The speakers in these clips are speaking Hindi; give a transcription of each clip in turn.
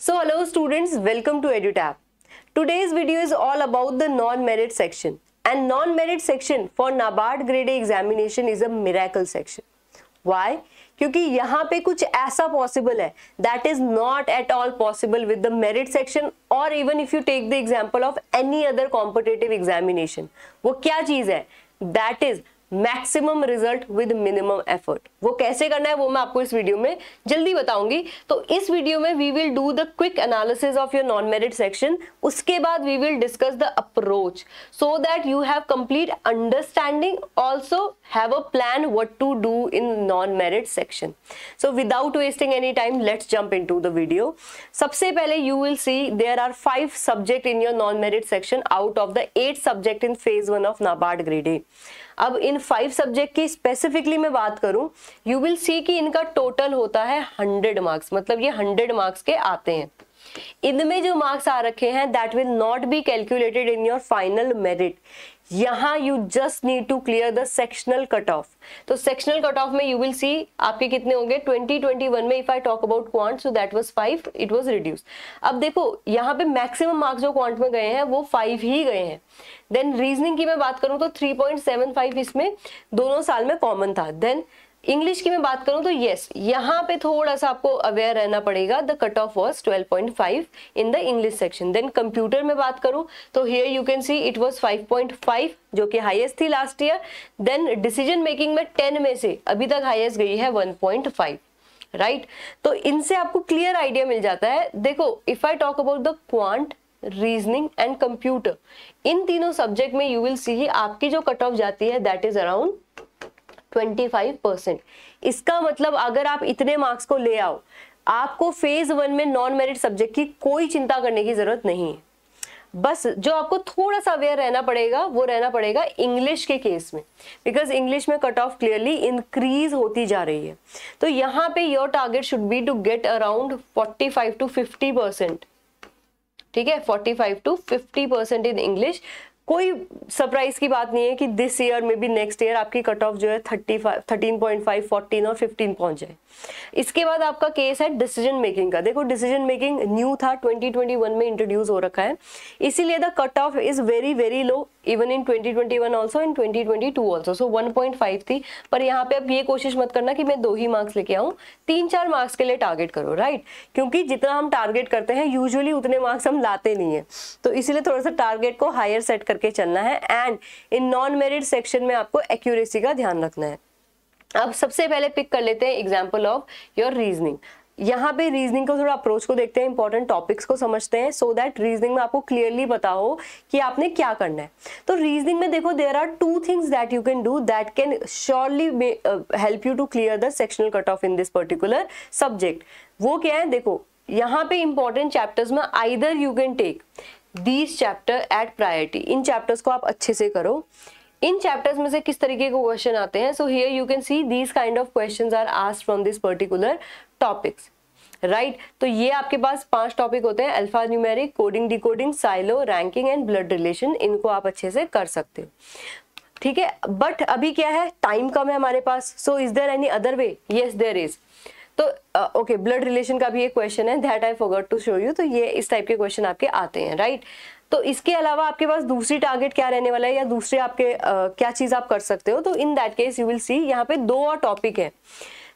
So hello students, welcome to EduTab. Today's video is all about the non-merit section. And non-merit section for NABARD grade A examination is a miracle section. Why? क्योंकि यहाँ पे कुछ ऐसा पॉसिबल है that is not at all possible with the merit section और even if you take the example of any other competitive examination वो क्या चीज है that is maximum result with minimum effort वो कैसे करना है वो मैं आपको इस वीडियो में जल्दी बताऊंगी तो इस वीडियो में we will do the quick analysis of your non merit section उसके बाद we will discuss the approach so that you have complete understanding also have a plan what to do in non merit section so without wasting any time let's jump into the video सबसे पहले you will see there are five subject in your non merit section out of the eight subject in phase one of NABARD grading अब इन फाइव सब्जेक्ट की स्पेसिफिकली मैं बात करूं यू विल सी कि इनका टोटल होता है हंड्रेड मार्क्स मतलब ये हंड्रेड मार्क्स के आते हैं इनमें जो मार्क्स आ रखे हैं that will not be calculated in your final merit यहां you just need to clear the sectional cut off तो सेक्शनल कट ऑफ में यू विल सी आपके कितने होंगे 2021 में if I talk about quant so that was five it was reduce अब देखो यहाँ पे मैक्सिमम मार्क्स जो क्वांट में गए हैं वो फाइव ही गए हैं देन रीजनिंग की मैं बात करूँ तो 3.75 इसमें दोनों साल में कॉमन था देन इंग्लिश की मैं बात करूं तो यस यहाँ पे थोड़ा सा आपको अवेयर रहना पड़ेगा the cut off was 12.5 in the English section then computer में बात करूं तो here you can see it was 5.5 जो कि हाईएस्ट थी last year then decision making में 10 में से अभी तक हाइएस्ट गई है 1.5 राइट तो इनसे आपको क्लियर आइडिया मिल जाता है देखो if I talk about the quant reasoning and computer इन तीनों सब्जेक्ट में यू विल सी आपकी जो कट ऑफ जाती है दैट इज अराउंड 25 परसेंट इसका मतलब अगर आप इतने मार्क्स को ले आओ आपको फेज वन में नॉन मेरिट सब्जेक्ट की कोई चिंता करने की जरूरत नहीं है बस जो आपको थोड़ा सा अवेयर रहना पड़ेगा वो रहना पड़ेगा इंग्लिश के केस में बिकॉज इंग्लिश में कट ऑफ क्लियरली इंक्रीज होती जा रही है तो यहाँ पे your target should be to get around 45 to 50 percent ठीक है 45 टू 50 परसेंट इन इंग्लिश कोई सरप्राइज की बात नहीं है कि दिस ईयर में भी नेक्स्ट ईयर आपकी कट ऑफ जो है thirty five thirteen point five fourteen और फिफ्टीन पहुंच जाए इसके बाद आपका केस है डिसीजन मेकिंग का देखो डिसीजन मेकिंग न्यू था ट्वेंटी ट्वेंटी वन में इंट्रोड्यूस हो रखा है इसीलिए the cut off is very very low even in 2021 also in 2022 also so 1.5 थी पर यहाँ पे आप ये कोशिश मत करना कि मैं दो ही मार्क्स लेके आऊँ तीन चार मार्क्स के लिए टारगेट करो राइट क्योंकि जितना हम टारगेट करते हैं यूजुअली उतने मार्क्स हम लाते नहीं है तो इसीलिए थोड़ा सा टारगेट को हायर सेट करके चलना है and in non merit section में आपको एक्यूरेसी का ध्यान रखना है अब सबसे पहले पिक कर लेते हैं एग्जाम्पल ऑफ योर रीजनिंग यहाँ पे रीजनिंग को थोड़ा अप्रोच को देखते हैं इंपॉर्टेंट टॉपिक्स को समझते हैं सो दैट रीजनिंग में आपको क्लियरली बताओ कि आपने क्या करना है तो रीजनिंग में देखो there are two things that you can do that can surely help you to clear the sectional cut off in this particular subject वो क्या है देखो यहाँ पे इंपॉर्टेंट चैप्टर्स में either you can take these chapter at priority इन चैप्टर्स को आप अच्छे से करो इन चैप्टर्स में से किस तरीके के क्वेश्चन आते हैं so here you can see these kind of questions are asked from this particular topics right right? तो ये आपके पास पांच टॉपिक होते हैं alpha numeric coding decoding silo ranking and blood relation इनको आप अच्छे से कर सकते हो ठीक है बट अभी क्या है टाइम कम है हमारे पास so is there any other way yes there is तो ओके ब्लड रिलेशन का भी एक क्वेश्चन है that I forgot to show you तो ये इस टाइप के क्वेश्चन आपके आते हैं राइट right? तो इसके अलावा आपके पास दूसरी टारगेट क्या रहने वाला है या दूसरे आपके uh, क्या चीज आप कर सकते हो तो in that case you will see यहाँ पे दो और टॉपिक है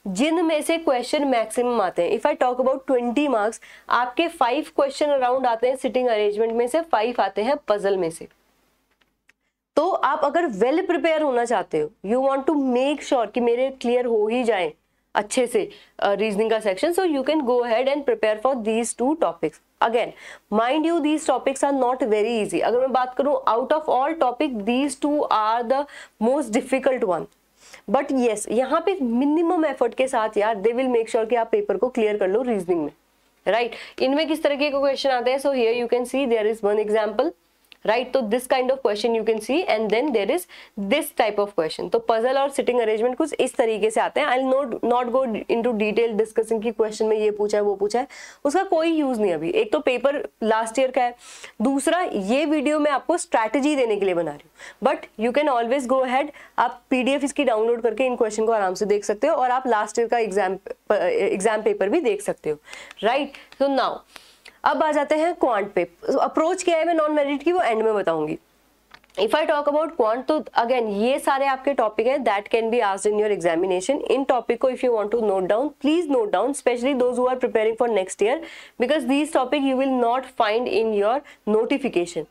जिनमें से क्वेश्चन मैक्सिमम आते हैं if I talk about twenty marks आपके फाइव क्वेश्चन अराउंड आते हैं सिटिंग अरेंजमेंट में से फाइव आते हैं पजल में से तो आप अगर वेल well प्रिपेयर होना चाहते हो you want to make sure कि मेरे क्लियर हो ही जाए अच्छे से रीजनिंग uh, का section so you can go had and prepare for these two topics again mind you these topics are not very easy अगर मैं बात करूं out of all topic these two are the most difficult one but yes यहाँ पे मिनिमम एफर्ट के साथ यार दे विल मेक श्योर कि आप पेपर को क्लियर कर लो रीजनिंग में राइट right? इनमें किस तरीके के क्वेश्चन आते हैं so here you can see there is one example right तो this kind of question you can see and then there is this type of question तो पजल और सिटिंग अरेंजमेंट कुछ इस तरीके से आते हैं I note not go into detail discussing की क्वेश्चन में ये पूछा है वो पूछा है उसका कोई यूज नहीं अभी एक तो पेपर लास्ट ईयर का है दूसरा ये वीडियो मैं आपको स्ट्रैटेजी देने के लिए बना रही हूँ but you can always go ahead आप पीडीएफ इसकी डाउनलोड करके इन क्वेश्चन को आराम से देख सकते हो और आप लास्ट ईयर का एग्जाम एग्जाम पेपर भी देख सकते हो राइट सो नाउ अब आ जाते हैं क्वांट पे अप्रोच क्या है मैं नॉन मेरिट की वो एंड में बताऊंगी if I talk about quant तो अगेन ये सारे आपके टॉपिक हैं that can be asked in your examination इन टॉपिक को if you want to note down please note down specially those who are preparing for next year because this topic you will not find in your notification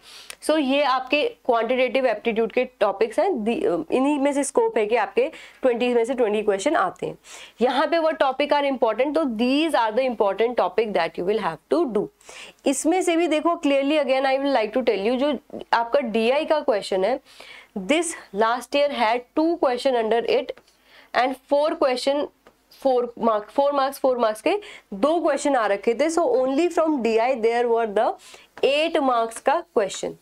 so so, ये आपके क्वांटिटेटिव एप्टीट्यूड के टॉपिक्स हैं uh, इन्हीं में से स्कोप है कि आपके 20 में से 20 क्वेश्चन आते हैं यहाँ पे वो टॉपिक आर इम्पॉर्टेंट तो these are the important topic that you will have to do इसमें से भी देखो clearly again I will like to tell you जो आपका डी का क्वेश्चन है this last year had two question under it and four question four mark four marks four marks के दो क्वेश्चन आ रखे थे so only from D I there were the eight marks का question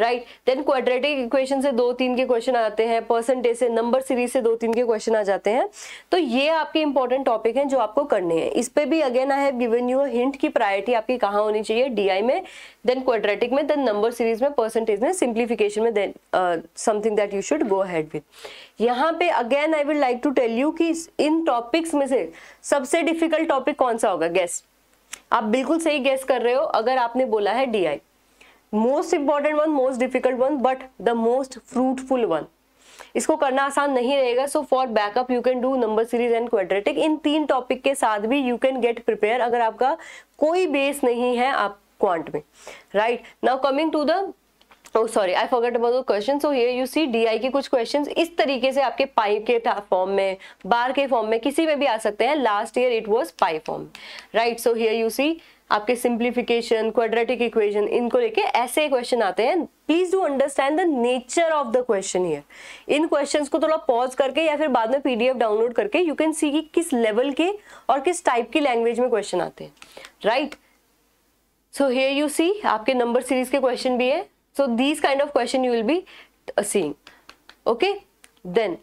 right then quadratic equation से दो तीन के क्वेश्चन आते हैं परसेंटेज से नंबर सीरीज से दो तीन के क्वेश्चन आ जाते हैं तो ये आपके इंपॉर्टेंट टॉपिक हैं जो आपको करने हैं इस पे भी again I have given you a hint की प्रायोरिटी आपकी कहाँ होनी चाहिए डीआई में देन क्वाड्रेटिक में देन नंबर सीरीज में परसेंटेज में सिंप्लीफिकेशन में then something that you should go ahead with यहाँ पे again I will like to tell you कि इन टॉपिक्स में से सबसे डिफिकल्ट टॉपिक कौन सा होगा गेस्ट आप बिल्कुल सही गेस कर रहे हो अगर आपने बोला है DI most important one most difficult one but the most fruitful one इसको करना आसान नहीं रहेगा so for backup you can do number series and quadratic इन तीन टॉपिक के साथ भी यू कैन गेट प्रिपेयर अगर आपका कोई बेस नहीं है आप क्वांट में right now coming to the oh sorry I forget about question so ये यू सी डीआई के कुछ क्वेश्चन इस तरीके से आपके पाई के फॉर्म में बार के फॉर्म में किसी में भी आ सकते हैं last year it was pie form right so here you see आपके सिंप्लीफिकेशन क्वाड्रेटिक इक्वेशन इनको लेके ऐसे क्वेश्चन आते हैं please do understand the nature of the question here इन क्वेश्चन को थोड़ा पॉज करके या फिर बाद में पीडीएफ डाउनलोड करके यू कैन सी किस लेवल के और किस टाइप की लैंग्वेज में क्वेश्चन आते हैं right so here you see आपके नंबर सीरीज के क्वेश्चन भी है so these kind of question you will be seeing okay then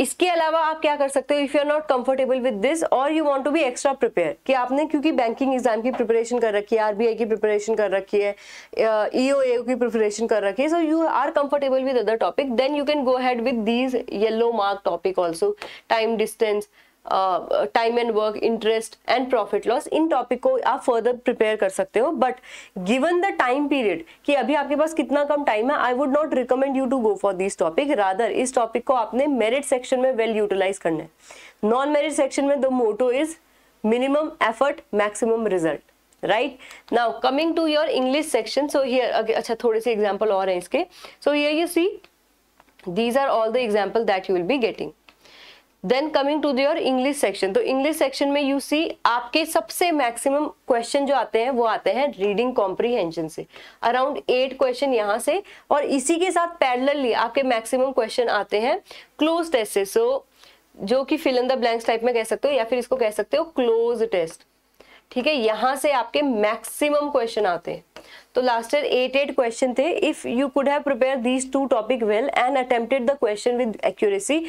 इसके अलावा आप क्या कर सकते हो if you are not comfortable with this और you want to be extra prepare कि आपने क्योंकि बैंकिंग एग्जाम की प्रिपरेशन कर रखी है आरबीआई की प्रिपरेशन कर रखी है ईओए uh, e की प्रिपरेशन कर रखी है so you are comfortable with other topic then you can go ahead with these yellow mark topic also time distance time and work interest and profit loss इन टॉपिक को आप फर्दर प्रिपेयर कर सकते हो but given the time period कि अभी आपके पास कितना कम टाइम है I would not recommend you to go for this topic rather इस टॉपिक को आपने मेरिट सेक्शन में वेल यूटिलाइज करना है नॉन मेरिट सेक्शन में the motto is minimum effort maximum result right now coming to your English section so here अच्छा थोड़े से एग्जाम्पल और हैं इसके so here you see these are all the example that you will be getting then coming to their English section तो इंग्लिश सेक्शन में यू सी आपके सबसे मैक्सिमम क्वेश्चन जो आते हैं वो आते हैं रीडिंग कॉम्प्रीहेंशन से अराउंड एट क्वेश्चन यहाँ से और इसी के साथ पैरेलली आपके मैक्सिमम क्वेश्चन आते हैं क्लोज टेस्ट से सो so, जो कि fill in the blanks type में कह सकते हो या फिर इसको कह सकते हो क्लोज टेस्ट ठीक है यहाँ से आपके मैक्सिमम क्वेश्चन आते हैं तो last year eight eight question थे if you could have prepare these two topic well and attempted the question with accuracy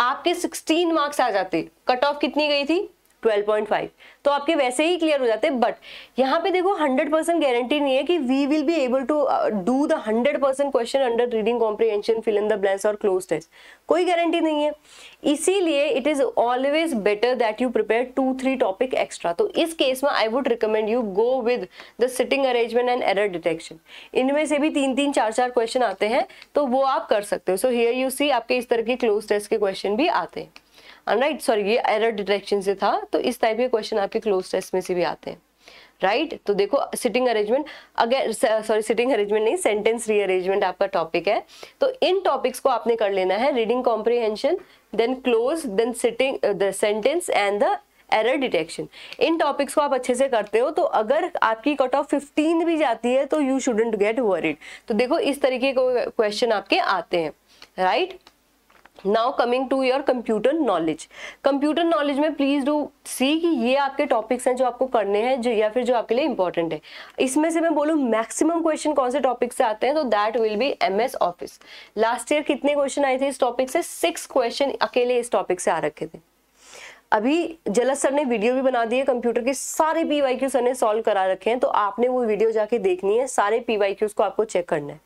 आपके 16 मार्क्स आ जाते कट ऑफ कितनी गई थी 12.5 तो आपके वैसे ही क्लियर हो जाते हैं बट यहाँ पे देखो 100 परसेंट गारंटी नहीं है कि we will be able to do the 100 percent question under reading comprehension fill in the blanks और क्लोज टेस्ट कोई गारंटी नहीं है इसीलिए it is always better that you prepare two three topic extra तो इस केस में I would recommend you go with the sitting arrangement and error detection इनमें से भी तीन तीन चार चार क्वेश्चन आते हैं तो वो आप कर सकते हो सो हियर यू सी आपके इस तरह के क्लोज टेस्ट के क्वेश्चन भी आते हैं राइट uh, सॉरी ये एरर डिटेक्शन से था तो इस टाइप के क्वेश्चन आपके क्लोज टेस्ट में से भी आते हैं राइट right? तो देखो सिटिंग अरेंजमेंट अगर सॉरी सिटिंग अरेंजमेंट नहीं सेंटेंस रीअरेंजमेंट आपका टॉपिक है तो इन टॉपिक्स को आपने कर लेना है reading comprehension then cloze then sitting the sentence and the error detection इन टॉपिक्स को आप अच्छे से करते हो तो अगर आपकी कट ऑफ फिफ्टीन भी जाती है तो यू शुडेंट गेट वरीड तो देखो इस तरीके के क्वेश्चन आपके आते हैं right right? Now coming to your computer knowledge computer knowledge में प्लीज डू सी कि ये आपके टॉपिक्स हैं जो आपको करने हैं जो या फिर जो आपके लिए इंपॉर्टेंट है इसमें से मैं बोलूँ मैक्सिमम क्वेश्चन कौन से टॉपिक से आते हैं तो that will be M S office last year कितने क्वेश्चन आए थे इस टॉपिक से सिक्स क्वेश्चन अकेले इस टॉपिक से आ रखे थे अभी जलत सर ने वीडियो भी बना दी है कंप्यूटर के सारे पी वाई क्यू सर ने सॉल्व करा रखे हैं तो आपने वो वीडियो जाके देखनी है सारे पी वाई क्यूज को आपको चेक करना है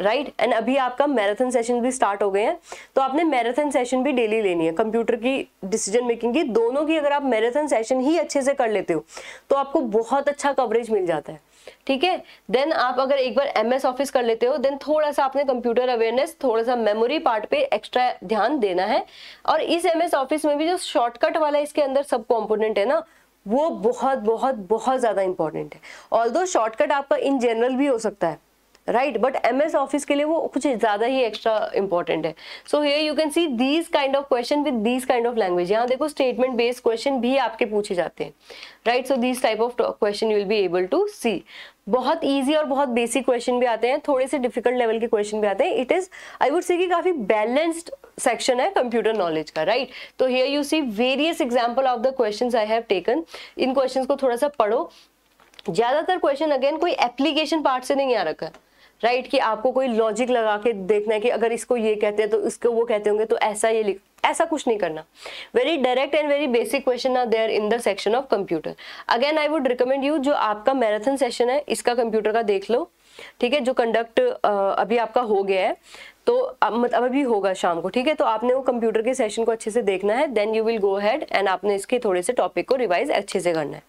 राइट एंड अभी आपका मैराथन सेशन भी स्टार्ट हो गए हैं तो आपने मैराथन सेशन भी डेली लेनी है कंप्यूटर की डिसीजन मेकिंग की दोनों की अगर आप मैराथन सेशन ही अच्छे से कर लेते हो तो आपको बहुत अच्छा कवरेज मिल जाता है ठीक है देन आप अगर एक बार एम एस ऑफिस कर लेते हो देन थोड़ा सा आपने कंप्यूटर अवेयरनेस थोड़ा सा मेमोरी पार्ट पे एक्स्ट्रा ध्यान देना है और इस एम एस ऑफिस में भी जो शॉर्टकट वाला इसके अंदर सब कॉम्पोनेंट है ना वो बहुत बहुत बहुत ज़्यादा इंपॉर्टेंट है ऑल दो शॉर्टकट आपका इन जनरल भी हो सकता है right but M S office के लिए वो कुछ ज्यादा ही एक्स्ट्रा इंपॉर्टेंट है so here you can see these kind of question with these kind of language यहाँ देखो स्टेटमेंट बेस्ड क्वेश्चन भी आपके पूछे जाते हैं right so these type of question you will be able to see बहुत ईजी और बहुत बेसिक क्वेश्चन भी आते हैं थोड़े से डिफिकल्ट लेवल के क्वेश्चन भी आते हैं it is I would see की काफी बैलेंस्ड सेक्शन है कंप्यूटर नॉलेज का राइट तो here you see various example of the question I have taken इन क्वेश्चन को थोड़ा सा पढ़ो ज्यादातर क्वेश्चन अगेन कोई एप्लीकेशन पार्ट से नहीं आ रखा है राइट कि आपको कोई लॉजिक लगा के देखना है कि अगर इसको ये कहते हैं तो इसको वो कहते होंगे तो ऐसा ये लिख ऐसा कुछ नहीं करना very direct and very basic question are there in the section of computer again I would recommend you जो आपका मैराथन सेशन है इसका कंप्यूटर का देख लो ठीक है जो कंडक्ट अभी आपका हो गया है तो मतलब अभी होगा शाम को ठीक है तो आपने वो कंप्यूटर के सेशन को अच्छे से देखना है then you will go had and आपने इसके थोड़े से टॉपिक को रिवाइज अच्छे से करना है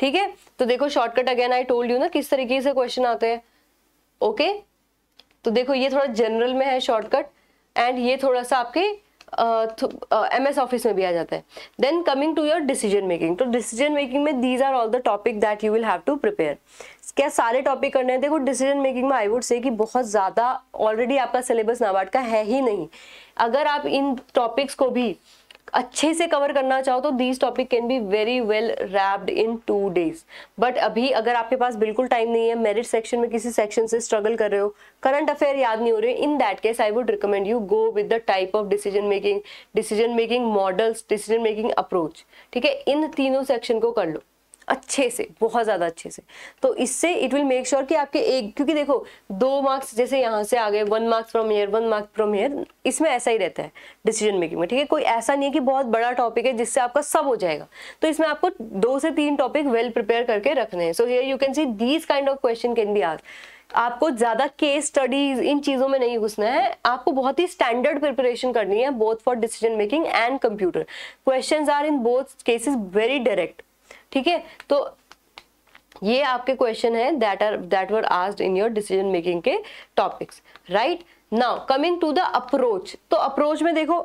ठीक है तो देखो shortcut again I told you ना किस तरीके से क्वेश्चन आते हैं ओके तो देखो ये थोड़ा जनरल में है शॉर्टकट एंड ये थोड़ा सा आपके एम एस ऑफिस में भी आ जाता है then coming to your decision making तो डिसीजन मेकिंग में these are all the topic that you will have to prepare क्या सारे टॉपिक करने हैं देखो डिसीजन मेकिंग में आई वुड से कि बहुत ज़्यादा ऑलरेडी आपका सिलेबस नाबार्ड का है ही नहीं अगर आप इन टॉपिक्स को भी अच्छे से कवर करना चाहो तो these topic can be very well wrapped in two days but अभी अगर आपके पास बिल्कुल टाइम नहीं है मेरिट सेक्शन में किसी सेक्शन से स्ट्रगल कर रहे हो करंट अफेयर याद नहीं हो रहे in that case I would recommend you go with the type of decision making decision making models decision making approach ठीक है इन तीनों सेक्शन को कर लो अच्छे से बहुत ज़्यादा अच्छे से तो इससे इट विल मेक श्योर कि आपके एक क्योंकि देखो दो मार्क्स जैसे यहाँ से आ गए one marks from year one marks from year इसमें ऐसा ही रहता है डिसीजन मेकिंग में ठीक है कोई ऐसा नहीं है कि बहुत बड़ा टॉपिक है जिससे आपका सब हो जाएगा तो इसमें आपको दो से तीन टॉपिक वेल प्रिपेयर करके रखने हैं so here you can see these kind of question can be आज आपको ज़्यादा केस स्टडीज इन चीज़ों में नहीं घुसना है आपको बहुत ही स्टैंडर्ड प्रिपरेशन करनी है both for decision making and computer question are in both cases very direct ठीक है तो ये आपके क्वेश्चन है that are that were asked in your decision making के topics right now coming to the approach तो अप्रोच में देखो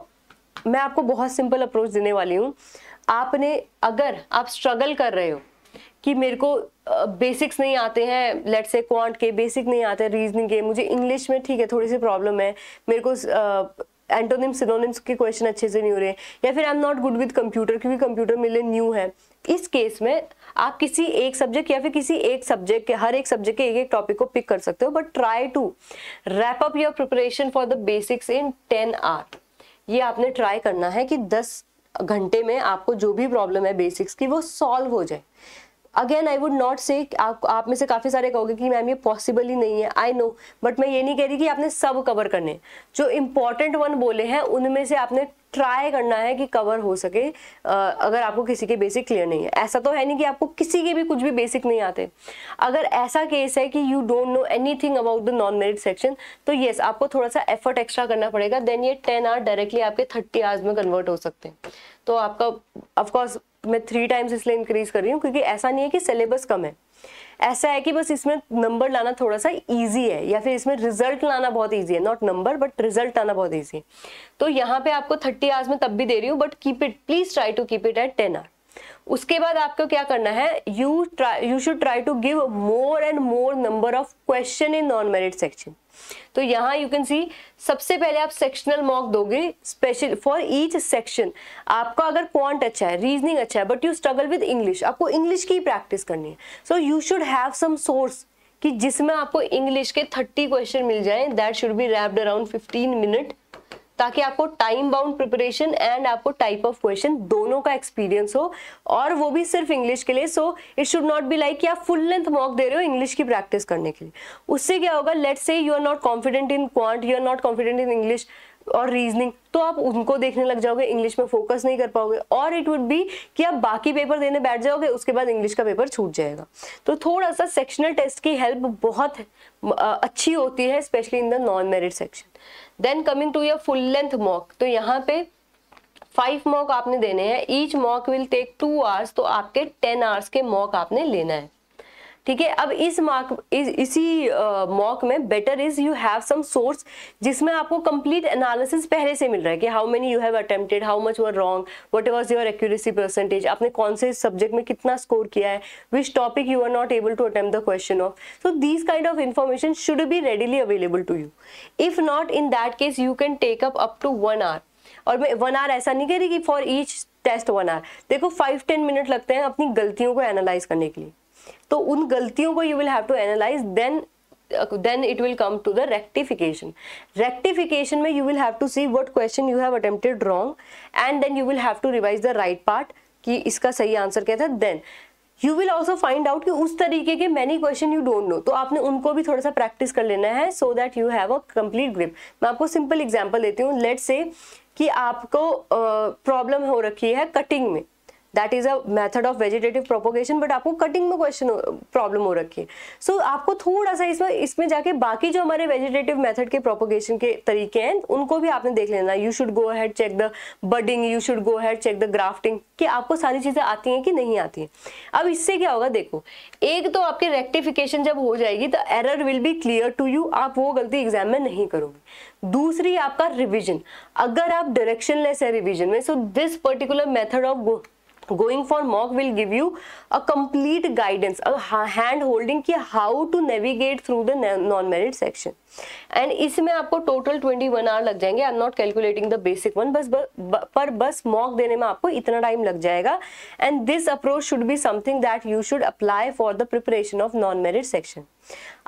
मैं आपको बहुत सिंपल अप्रोच देने वाली हूँ आपने अगर आप स्ट्रगल कर रहे हो कि मेरे को बेसिक्स uh, नहीं आते हैं लेट से क्वांट के बेसिक नहीं आते रीजनिंग के मुझे इंग्लिश में ठीक है थोड़ी सी प्रॉब्लम है मेरे को एंटोनिम सिनोनिम्स के क्वेश्चन अच्छे से नहीं हो रहे या फिर I am not good with computer क्योंकि कंप्यूटर मेरे लिए न्यू है इस केस में आप किसी एक सब्जेक्ट या फिर किसी एक सब्जेक्ट के हर एक सब्जेक्ट के एक एक टॉपिक को पिक कर सकते हो but try to wrap up your preparation for the basics in ten hour ये आपने ट्राई करना है कि दस घंटे में आपको जो भी प्रॉब्लम है बेसिक्स की वो सॉल्व हो जाए अगेन आई वुड नॉट से आप आप में से काफ़ी सारे कहोगे कि मैम ये पॉसिबल ही नहीं है आई नो बट मैं ये नहीं कह रही कि आपने सब कवर करने जो इम्पॉर्टेंट वन बोले हैं उनमें से आपने ट्राई करना है कि कवर हो सके अगर आपको किसी के बेसिक क्लियर नहीं है ऐसा तो है नहीं कि आपको किसी के भी कुछ भी बेसिक नहीं आते अगर ऐसा केस है कि you don't know anything about the non merit section तो येस आपको थोड़ा सा एफर्ट एक्स्ट्रा करना पड़ेगा देन ये टेन आवर डायरेक्टली आपके थर्टी आवर्स में कन्वर्ट हो सकते हैं तो आपका ऑफकोर्स मैं थ्री टाइम्स इसलिए इंक्रीज कर रही हूँ क्योंकि ऐसा नहीं है कि सिलेबस कम है ऐसा है कि बस इसमें नंबर लाना थोड़ा सा इजी है या फिर इसमें रिजल्ट लाना बहुत इजी है नॉट नंबर बट रिजल्ट आना बहुत इजी है तो यहाँ पे आपको थर्टी आवर्स में तब भी दे रही हूँ but keep it please try to keep it at ten hour उसके बाद आपको क्या करना है you try you should try to give more and more number of question in non merit section तो यहाँ यू कैन सी सबसे पहले आप सेक्शनल मॉक दोगे स्पेशल फॉर ईच सेक्शन आपका अगर क्वांट अच्छा है रीजनिंग अच्छा है but you struggle with English आपको इंग्लिश की प्रैक्टिस करनी है so you should have some source कि जिसमें आपको इंग्लिश के थर्टी क्वेश्चन मिल जाए that should be wrapped around fifteen minute ताकि आपको टाइम बाउंड प्रिपरेशन एंड आपको टाइप ऑफ क्वेश्चन दोनों का एक्सपीरियंस हो और वो भी सिर्फ इंग्लिश के लिए so it should not be like कि आप फुल लेंथ मॉक दे रहे हो इंग्लिश की प्रैक्टिस करने के लिए उससे क्या होगा लेट से you are not confident in quant you are not confident in English और रीजनिंग तो आप उनको देखने लग जाओगे इंग्लिश में फोकस नहीं कर पाओगे और इट वुड बी कि आप बाकी पेपर देने बैठ जाओगे उसके बाद इंग्लिश का पेपर छूट जाएगा तो थोड़ा सा सेक्शनल टेस्ट की हेल्प बहुत अच्छी होती है specially in the non merit section then coming to your full length mock तो यहाँ पे फाइव मॉक आपने देने हैं each mock will take two hours तो आपके टेन आवर्स के मॉक आपने लेना है ठीक है अब इस मार्क इस, इसी मॉक में better is you have some source जिसमें आपको कंप्लीट एनालिसिस पहले से मिल रहा है कि how many you have attempted how much were wrong what was your accuracy percentage आपने कौन से सब्जेक्ट में कितना स्कोर किया है which topic you are not able to attempt the question of so these kind of information should be readily available to you if not in that case you can take up up to one hour और मैं वन आवर ऐसा नहीं कह रही कि for each test one hour देखो फाइव टेन मिनट लगते हैं अपनी गलतियों को एनालाइज करने के लिए तो उन गलतियों को you will have to analyse then then it will come to the rectification rectification में you will have to see what question you have attempted wrong and then you will have to revise the right part कि इसका सही आंसर क्या था then you will also find out कि उस तरीके के many question you don't know तो आपने उनको भी थोड़ा सा प्रैक्टिस कर लेना है so that you have a complete grip मैं आपको सिंपल एग्जाम्पल देती हूँ लेट से कि आपको प्रॉब्लम uh, हो रखी है कटिंग में that is a method of vegetative propagation but आपको कटिंग में क्वेश्चन प्रॉब्लम हो रखी है सो so, आपको थोड़ा सा इसमें इसमें जाके बाकी जो हमारे वेजिटेटिव मेथड के प्रोपोगेशन के तरीके हैं उनको भी आपने देख लेना you should go ahead check the budding you should go ahead check the grafting कि आपको सारी चीज़ें आती हैं कि नहीं आती हैं अब इससे क्या होगा देखो एक तो आपके रेक्टिफिकेशन जब हो जाएगी तो error will be clear to you आप वो गलती एग्जाम में नहीं करोगे दूसरी आपका रिविजन अगर आप डायरेक्शन लेस है रिविजन में so this particular method of going for mock will give you a complete guidance a hand holding ki how to navigate through the non merit section and इसमें आपको टोटल ट्वेंटी वन आवर लग जाएंगे I am not calculating the basic one बस पर बस मॉक देने में आपको इतना टाइम लग जाएगा and this approach should be something that you should apply for the preparation of non merit section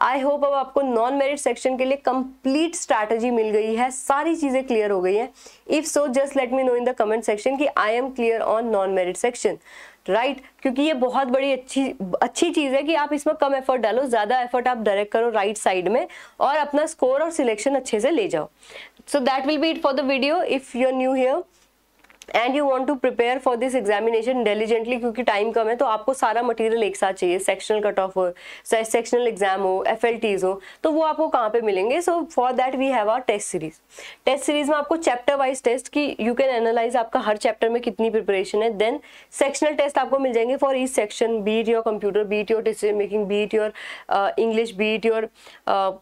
I hope अब आपको नॉन मेरिट सेक्शन के लिए कंप्लीट स्ट्रैटेजी मिल गई है सारी चीज़ें क्लियर हो गई हैं if so just let me know in the comment section कि I am clear on non merit section right right? क्योंकि ये बहुत बड़ी अच्छी अच्छी चीज़ है कि आप इसमें कम एफर्ट डालो ज़्यादा एफर्ट आप डायरेक्ट करो राइट right साइड में और अपना स्कोर और सिलेक्शन अच्छे से ले जाओ so that will be it for the video if you are new here and you want to prepare for this examination intelligently क्योंकि टाइम कम है तो आपको सारा मटीरियल एक साथ चाहिए सेक्शनल कट ऑफ हो सेक्शनल एग्जाम हो एफ हो तो वो आपको कहाँ पे मिलेंगे so for that we have our test series test series में आपको चैप्टर वाइज टेस्ट की यू कैन एनालाइज आपका हर चैप्टर में कितनी प्रिपरेशन है देन सेक्शनल टेस्ट आपको मिल जाएंगे for each section beat your computer beat your decision making beat your English beat your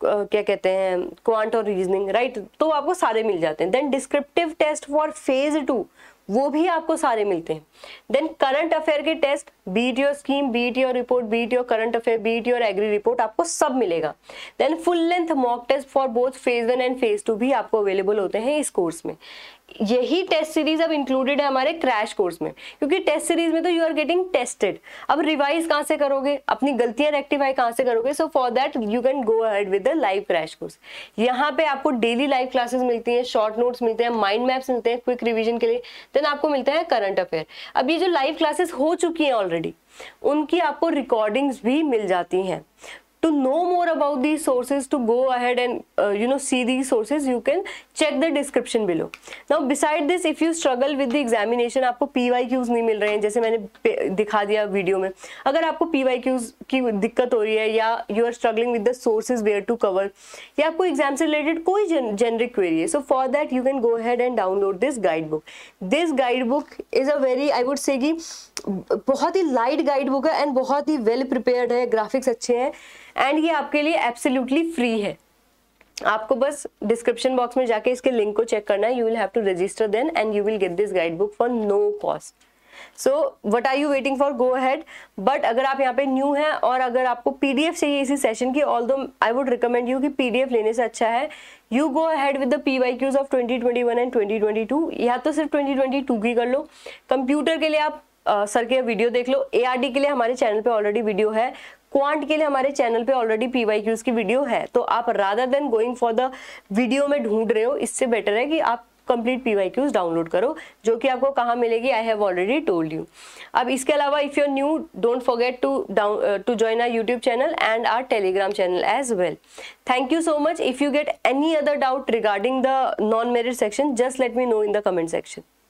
क्या कहते हैं क्वांट और रीजनिंग राइट तो आपको सारे मिल जाते हैं then descriptive test for phase two वो भी आपको सारे मिलते हैं देन करंट अफेयर के test BTO scheme BTO report BTO current affair BTO और एग्री रिपोर्ट आपको सब मिलेगा then full length mock test for both phase one and phase two भी आपको अवेलेबल होते हैं इस कोर्स में यही टेस्ट सीरीज अब इंक्लूडेड है हमारे क्रैश कोर्स में क्योंकि टेस्ट सीरीज में तो यू आर गेटिंग टेस्टेड अब रिवाइज कहां से करोगे अपनी गलतियां रेक्टिफाई कहां से करोगे so for that you can go ahead with the live crash course यहाँ पे आपको डेली लाइव क्लासेस मिलती हैं शॉर्ट नोट्स मिलते हैं माइंड मैप्स मिलते हैं क्विक रिविजन के लिए देन आपको मिलता है करंट अफेयर अब ये जो लाइव क्लासेस हो चुकी हैं ऑलरेडी उनकी आपको रिकॉर्डिंग्स भी मिल जाती हैं to know more about these sources to go ahead and uh, you know see these sources you can check the description below now beside this if you struggle with the examination आपको PYQs नहीं मिल रहे हैं जैसे मैंने दिखा दिया वीडियो में अगर आपको PYQs की दिक्कत हो रही है या you are struggling with the sources where to cover या आपको एग्जाम से रिलेटेड कोई जेनरिक क्वेरी है so for that you can go had and download this guide book this guide book is a very I would say कि बहुत ही लाइट गाइड बुक है एंड बहुत ही वेल well प्रिपेयर्ड है ग्राफिक्स अच्छे हैं एंड ये आपके लिए एब्सोल्युटली फ्री है आपको बस डिस्क्रिप्शन बॉक्स में जाके इसके लिंक को चेक करना है you will have to register then and you will get this guide book for no cost so what are you waiting for go ahead but अगर आप यहाँ पे न्यू हैं और अगर आपको पीडीएफ चाहिए इसी सेशन की although I would recommend you कि पीडीएफ लेने से अच्छा है you go ahead with the P Y Qs of twenty twenty one and twenty twenty two या तो सिर्फ ट्वेंटी ट्वेंटी टू की कर लो कंप्यूटर के लिए आप सर के वीडियो देख लो ए के लिए हमारे चैनल पे ऑलरेडी वीडियो है क्वांट के लिए हमारे चैनल पे ऑलरेडी क्यूज की वीडियो है तो आप rather than going for the video में ढूंढ रहे हो इससे बेटर है कि आप कंप्लीट पीवाईक्यूज डाउनलोड करो जो कि आपको कहाँ मिलेगी I have already told you अब इसके अलावा if you new don't forget to down to join our YouTube channel and our Telegram channel as well thank you so much if you get any other doubt regarding the non merit section just let me know in the comment section